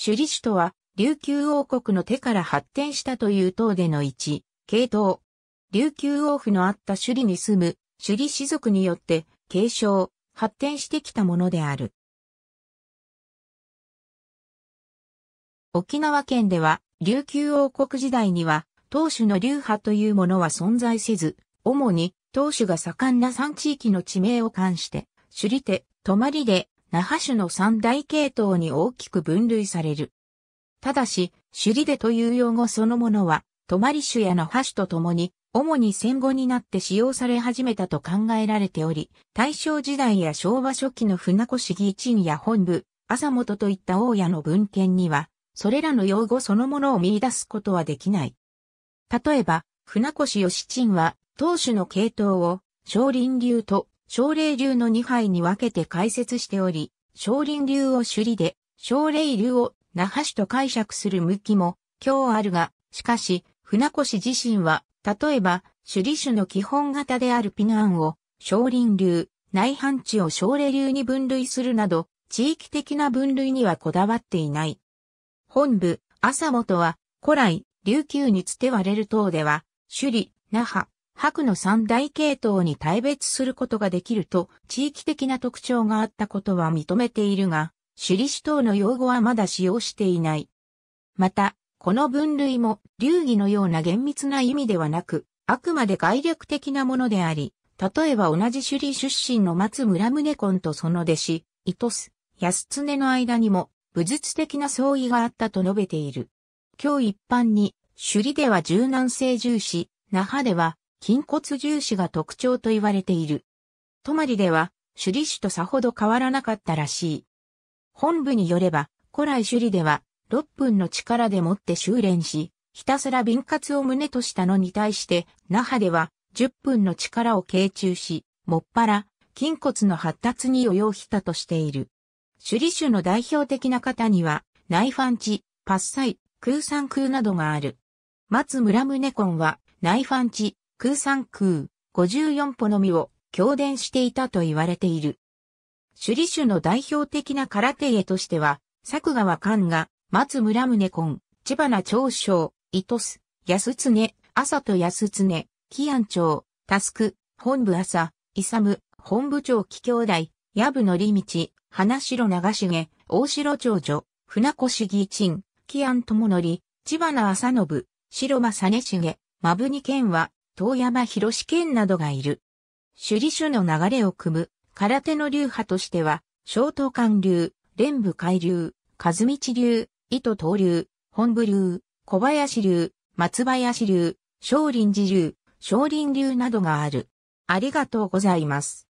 首里市とは、琉球王国の手から発展したという党での一、系統。琉球王府のあった首里に住む、首里士族によって、継承、発展してきたものである。沖縄県では、琉球王国時代には、当主の流派というものは存在せず、主に当主が盛んな3地域の地名を冠して、首里手、泊まりで、那覇種の三大系統に大きく分類される。ただし、首里でという用語そのものは、泊まり種や那覇種とともに、主に戦後になって使用され始めたと考えられており、大正時代や昭和初期の船越義員や本部、朝本といった大家の文献には、それらの用語そのものを見出すことはできない。例えば、船越義鎮は、当主の系統を、少林流と少霊流の2杯に分けて解説しており、少林流を主理で、少霊流を那覇市と解釈する向きも、今日あるが、しかし、船越自身は、例えば、首里種の基本型であるピナンを、少林流、内反地を少霊流に分類するなど、地域的な分類にはこだわっていない。本部、朝元は、古来、琉球につて割れる等では、首里、那覇、白の三大系統に大別することができると地域的な特徴があったことは認めているが、首里市等の用語はまだ使用していない。また、この分類も流儀のような厳密な意味ではなく、あくまで概略的なものであり、例えば同じ首里出身の松村宗根とその弟子、伊都須、安常の間にも武術的な相違があったと述べている。今日一般に、首里では柔軟性重視、那覇では筋骨重視が特徴と言われている。泊まりでは、首里市とさほど変わらなかったらしい。本部によれば、古来首里では、6分の力でもって修練し、ひたすら貧活を胸としたのに対して、那覇では、10分の力を傾注し、もっぱら、筋骨の発達に余裕をしたとしている。首里種の代表的な方には、ナイファンチ、パッサイ、空三空などがある。松村宗根根は、ナイファンチ、空山空、五十四歩のみを教伝していたと言われている。首里種の代表的な空手絵としては、作川寛が、松村宗根、千葉名長章、糸須、安常、朝と安常、紀安町、タスク、本部朝、勇、本部長紀兄弟、矢部のり道、花城長重、大城長女、船越義鎮、紀安智則、千葉名朝信、白間実重、まぶに剣は、遠山博志県などがいる。首里種の流れを組む空手の流派としては、小東館流、連部海流、和道流、糸東流、本部流、小林流、松林流、少林寺流、少林流などがある。ありがとうございます。